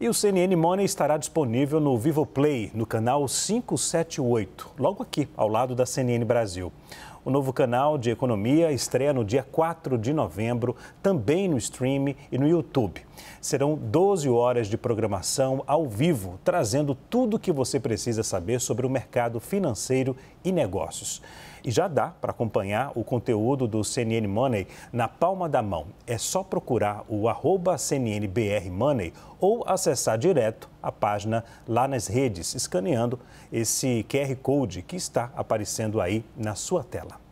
E o CNN Money estará disponível no Vivo Play, no canal 578, logo aqui ao lado da CNN Brasil. O novo canal de economia estreia no dia 4 de novembro, também no stream e no YouTube. Serão 12 horas de programação ao vivo, trazendo tudo o que você precisa saber sobre o mercado financeiro e negócios. E já dá para acompanhar o conteúdo do CNN Money na palma da mão. É só procurar o arroba CNNBR Money ou acessar direto a página lá nas redes, escaneando esse QR Code que está aparecendo aí na sua tela.